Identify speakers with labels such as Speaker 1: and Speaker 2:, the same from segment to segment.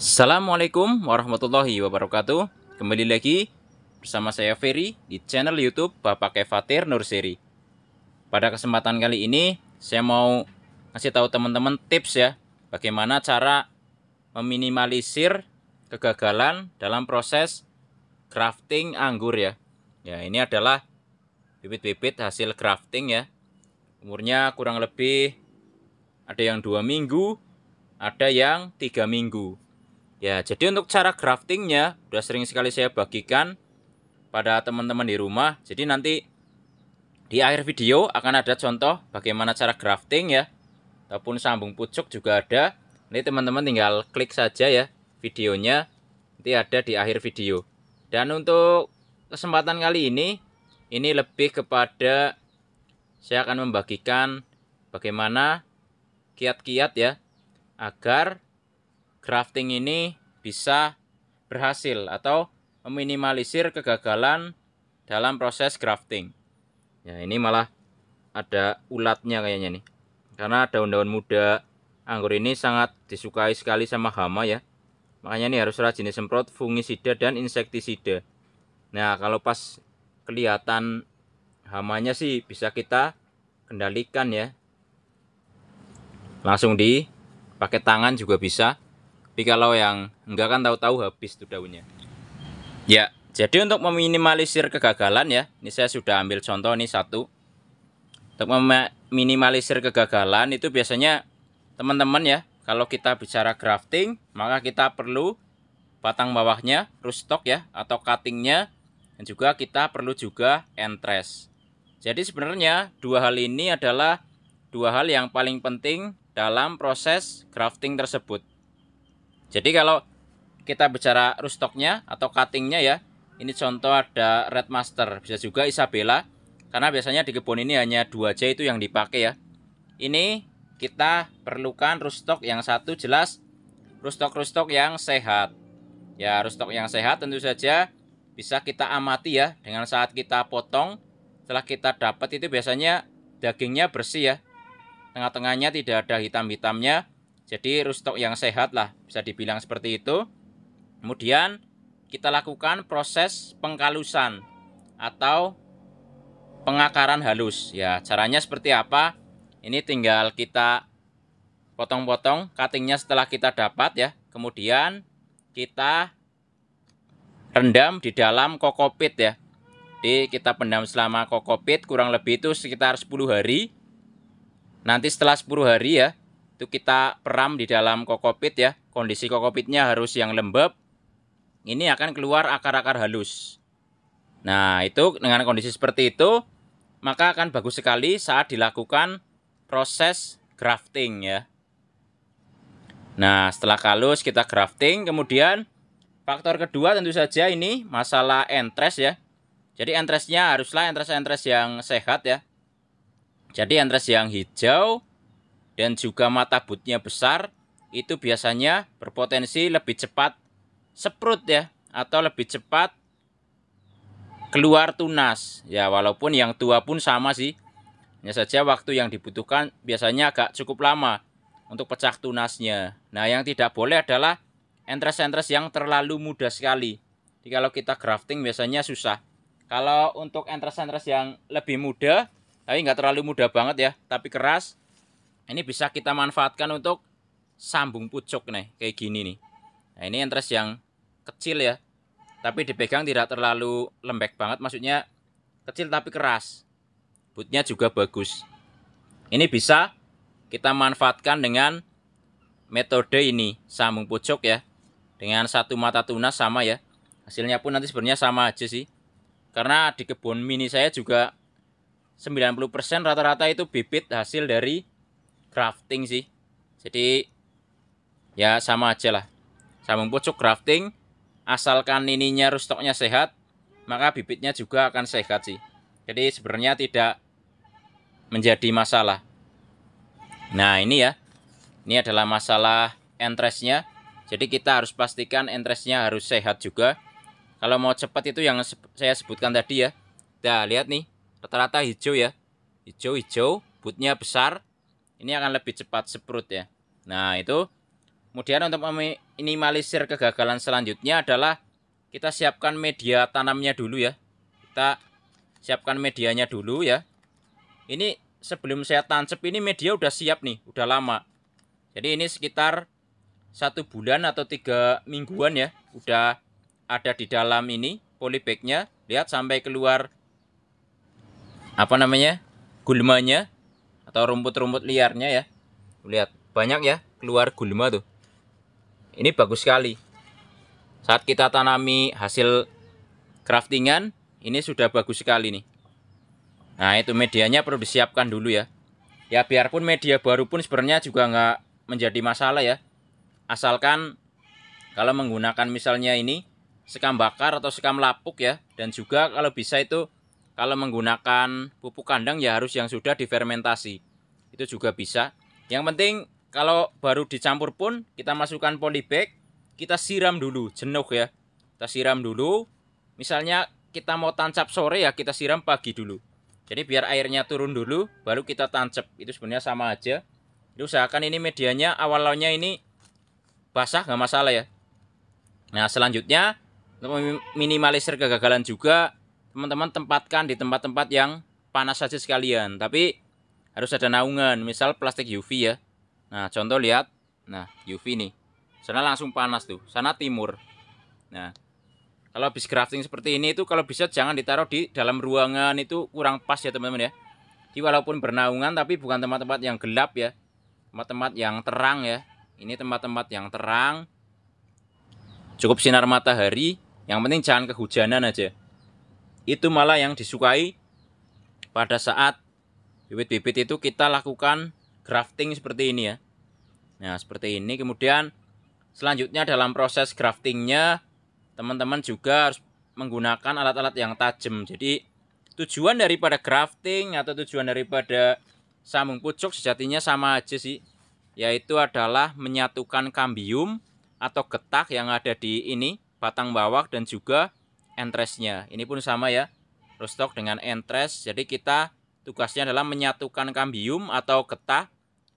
Speaker 1: Assalamualaikum warahmatullahi wabarakatuh Kembali lagi bersama saya Ferry di channel youtube Bapak Kefatir Nurseri Pada kesempatan kali ini saya mau ngasih tahu teman-teman tips ya Bagaimana cara meminimalisir kegagalan dalam proses crafting anggur ya Ya ini adalah bibit-bibit hasil crafting ya Umurnya kurang lebih ada yang dua minggu ada yang tiga minggu Ya, jadi untuk cara graftingnya udah sering sekali saya bagikan pada teman-teman di rumah. Jadi nanti di akhir video akan ada contoh bagaimana cara grafting ya. Ataupun sambung pucuk juga ada. Ini teman-teman tinggal klik saja ya videonya. Nanti ada di akhir video. Dan untuk kesempatan kali ini, ini lebih kepada saya akan membagikan bagaimana kiat-kiat ya agar grafting ini bisa berhasil atau meminimalisir kegagalan dalam proses grafting. Ya, ini malah ada ulatnya kayaknya nih. Karena daun-daun muda anggur ini sangat disukai sekali sama hama ya. Makanya ini harus rajin disemprot fungisida dan insektisida. Nah, kalau pas kelihatan hamanya sih bisa kita kendalikan ya. Langsung di pakai tangan juga bisa. Tapi kalau yang enggak kan tahu-tahu habis tuh daunnya. Ya, jadi untuk meminimalisir kegagalan ya, ini saya sudah ambil contoh nih satu. Untuk meminimalisir kegagalan itu biasanya teman-teman ya, kalau kita bicara grafting, maka kita perlu batang bawahnya, rootstock ya, atau cuttingnya, dan juga kita perlu juga entres. Jadi sebenarnya dua hal ini adalah dua hal yang paling penting dalam proses grafting tersebut. Jadi kalau kita bicara rustoknya atau cuttingnya ya, ini contoh ada Red Master, bisa juga Isabella, karena biasanya di kebun ini hanya dua aja itu yang dipakai ya. Ini kita perlukan rustok yang satu jelas, rustok rustok yang sehat. Ya, rustok yang sehat tentu saja bisa kita amati ya dengan saat kita potong, setelah kita dapat itu biasanya dagingnya bersih ya, tengah-tengahnya tidak ada hitam-hitamnya, jadi rustok yang sehat lah bisa dibilang seperti itu. Kemudian kita lakukan proses pengkalusan atau pengakaran halus. Ya, caranya seperti apa? Ini tinggal kita potong-potong cuttingnya setelah kita dapat ya. Kemudian kita rendam di dalam kokopit ya. Jadi kita pendam selama kokopit kurang lebih itu sekitar 10 hari. Nanti setelah 10 hari ya, itu kita peram di dalam kokopit ya kondisi kokopitnya harus yang lembab ini akan keluar akar-akar halus nah itu dengan kondisi seperti itu maka akan bagus sekali saat dilakukan proses grafting ya nah setelah kalus kita grafting kemudian faktor kedua tentu saja ini masalah entres ya jadi entresnya haruslah entres-entres yang sehat ya jadi entres yang hijau dan juga mata butnya besar, itu biasanya berpotensi lebih cepat seprut ya atau lebih cepat keluar tunas. Ya, walaupun yang tua pun sama sih. Hanya saja waktu yang dibutuhkan biasanya agak cukup lama untuk pecah tunasnya. Nah, yang tidak boleh adalah entres-entres yang terlalu mudah sekali. Jadi kalau kita grafting biasanya susah. Kalau untuk entres-entres yang lebih mudah, tapi nggak terlalu mudah banget ya, tapi keras, ini bisa kita manfaatkan untuk sambung pucuk nih kayak gini nih nah ini entres yang kecil ya tapi dipegang tidak terlalu lembek banget maksudnya kecil tapi keras bootnya juga bagus ini bisa kita manfaatkan dengan metode ini sambung pucuk ya dengan satu mata tunas sama ya hasilnya pun nanti sebenarnya sama aja sih karena di kebun mini saya juga 90% rata-rata itu bibit hasil dari crafting sih. Jadi ya sama aja lah. Sambung pucuk crafting, asalkan ininya rustoknya sehat, maka bibitnya juga akan sehat sih. Jadi sebenarnya tidak menjadi masalah. Nah, ini ya. Ini adalah masalah entresnya. Jadi kita harus pastikan entresnya harus sehat juga. Kalau mau cepat itu yang saya sebutkan tadi ya. Nah, lihat nih, rata-rata hijau ya. Hijau-hijau, butnya besar, ini akan lebih cepat seprut ya nah itu kemudian untuk meminimalisir kegagalan selanjutnya adalah kita siapkan media tanamnya dulu ya kita siapkan medianya dulu ya ini sebelum saya tancap ini media udah siap nih udah lama jadi ini sekitar satu bulan atau tiga mingguan ya udah ada di dalam ini polybagnya lihat sampai keluar apa namanya gulmanya atau rumput-rumput liarnya ya lihat banyak ya keluar gulma tuh ini bagus sekali saat kita tanami hasil craftingan ini sudah bagus sekali nih nah itu medianya perlu disiapkan dulu ya ya biarpun media baru pun sebenarnya juga nggak menjadi masalah ya asalkan kalau menggunakan misalnya ini sekam bakar atau sekam lapuk ya dan juga kalau bisa itu kalau menggunakan pupuk kandang ya harus yang sudah difermentasi. Itu juga bisa. Yang penting kalau baru dicampur pun kita masukkan polybag, kita siram dulu jenuh ya. Kita siram dulu. Misalnya kita mau tancap sore ya kita siram pagi dulu. Jadi biar airnya turun dulu baru kita tancap. Itu sebenarnya sama aja. Jadi usahakan ini medianya awalnya ini basah nggak masalah ya. Nah selanjutnya untuk minimalisir kegagalan juga teman-teman tempatkan di tempat-tempat yang panas saja sekalian tapi harus ada naungan misal plastik UV ya nah contoh lihat nah UV nih sana langsung panas tuh sana timur nah kalau bis crafting seperti ini itu kalau bisa jangan ditaruh di dalam ruangan itu kurang pas ya teman-teman ya jadi walaupun bernaungan tapi bukan tempat-tempat yang gelap ya tempat-tempat yang terang ya ini tempat-tempat yang terang cukup sinar matahari yang penting jangan kehujanan aja itu malah yang disukai pada saat bibit-bibit itu kita lakukan grafting seperti ini ya. Nah, seperti ini. Kemudian selanjutnya dalam proses graftingnya teman-teman juga harus menggunakan alat-alat yang tajam. Jadi tujuan daripada grafting atau tujuan daripada sambung pucuk sejatinya sama aja sih. Yaitu adalah menyatukan kambium atau getah yang ada di ini, batang bawah dan juga entresnya. Ini pun sama ya, rostok dengan entres. Jadi kita tugasnya adalah menyatukan kambium atau getah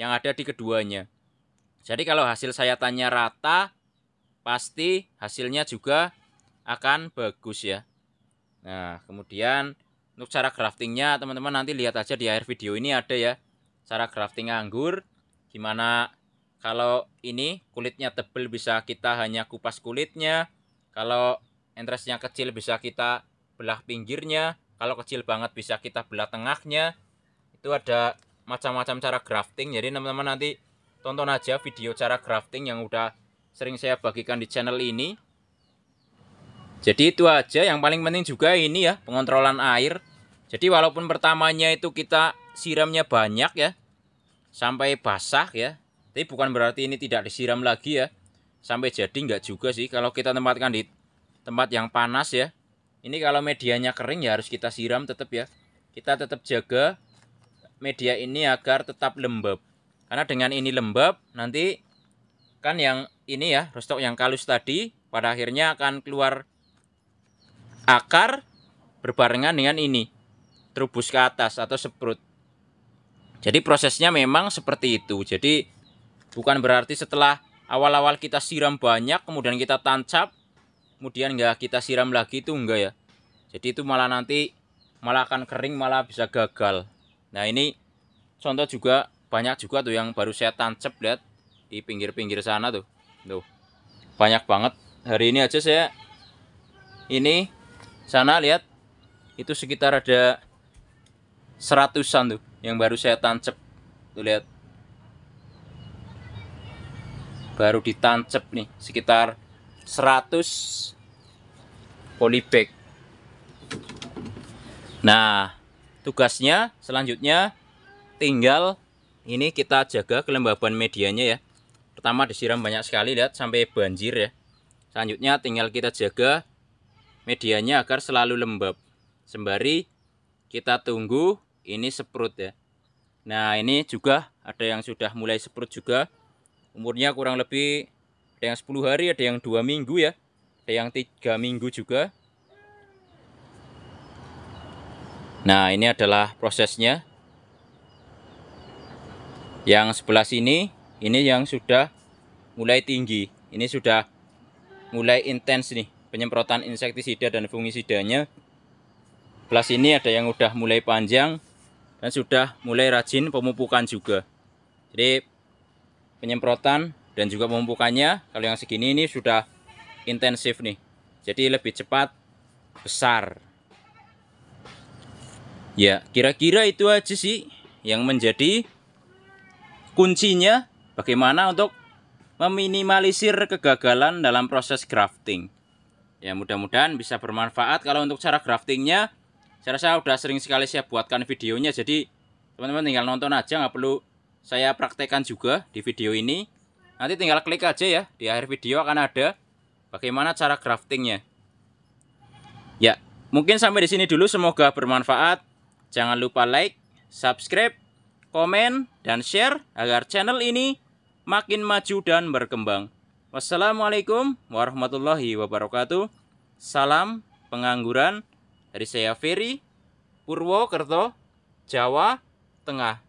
Speaker 1: yang ada di keduanya. Jadi kalau hasil sayatannya rata, pasti hasilnya juga akan bagus ya. Nah, kemudian untuk cara graftingnya teman-teman nanti lihat aja di akhir video ini ada ya. Cara grafting anggur, gimana kalau ini kulitnya tebal bisa kita hanya kupas kulitnya. Kalau entres yang kecil bisa kita belah pinggirnya kalau kecil banget bisa kita belah tengahnya itu ada macam-macam cara grafting jadi teman-teman nanti tonton aja video cara grafting yang udah sering saya bagikan di channel ini jadi itu aja yang paling penting juga ini ya pengontrolan air jadi walaupun pertamanya itu kita siramnya banyak ya sampai basah ya tapi bukan berarti ini tidak disiram lagi ya sampai jadi enggak juga sih kalau kita tempatkan di tempat yang panas ya. Ini kalau medianya kering ya harus kita siram tetap ya. Kita tetap jaga media ini agar tetap lembab. Karena dengan ini lembab nanti kan yang ini ya rostok yang kalus tadi pada akhirnya akan keluar akar berbarengan dengan ini terubus ke atas atau seprut. Jadi prosesnya memang seperti itu. Jadi bukan berarti setelah awal-awal kita siram banyak kemudian kita tancap kemudian nggak kita siram lagi itu enggak ya jadi itu malah nanti malah akan kering malah bisa gagal nah ini contoh juga banyak juga tuh yang baru saya tancap lihat di pinggir-pinggir sana tuh tuh banyak banget hari ini aja saya ini sana lihat itu sekitar ada seratusan tuh yang baru saya tancep tuh lihat baru ditancep nih sekitar 100 polybag. Nah, tugasnya selanjutnya tinggal ini kita jaga kelembaban medianya ya. Pertama disiram banyak sekali lihat sampai banjir ya. Selanjutnya tinggal kita jaga medianya agar selalu lembab. Sembari kita tunggu ini seprut ya. Nah, ini juga ada yang sudah mulai seprut juga. Umurnya kurang lebih ada yang 10 hari, ada yang dua minggu ya. Ada yang tiga minggu juga. Nah, ini adalah prosesnya. Yang sebelah sini, ini yang sudah mulai tinggi. Ini sudah mulai intens nih penyemprotan insektisida dan fungisidanya. Sebelah sini ada yang sudah mulai panjang dan sudah mulai rajin pemupukan juga. Jadi penyemprotan dan juga pemupukannya kalau yang segini ini sudah intensif nih jadi lebih cepat besar ya kira-kira itu aja sih yang menjadi kuncinya bagaimana untuk meminimalisir kegagalan dalam proses grafting ya mudah-mudahan bisa bermanfaat kalau untuk cara graftingnya saya rasa sudah sering sekali saya buatkan videonya jadi teman-teman tinggal nonton aja nggak perlu saya praktekkan juga di video ini Nanti tinggal klik aja ya, di akhir video akan ada bagaimana cara graftingnya. Ya, mungkin sampai di sini dulu semoga bermanfaat. Jangan lupa like, subscribe, komen, dan share agar channel ini makin maju dan berkembang. Wassalamualaikum warahmatullahi wabarakatuh. Salam pengangguran dari saya Ferry Purwokerto, Jawa Tengah.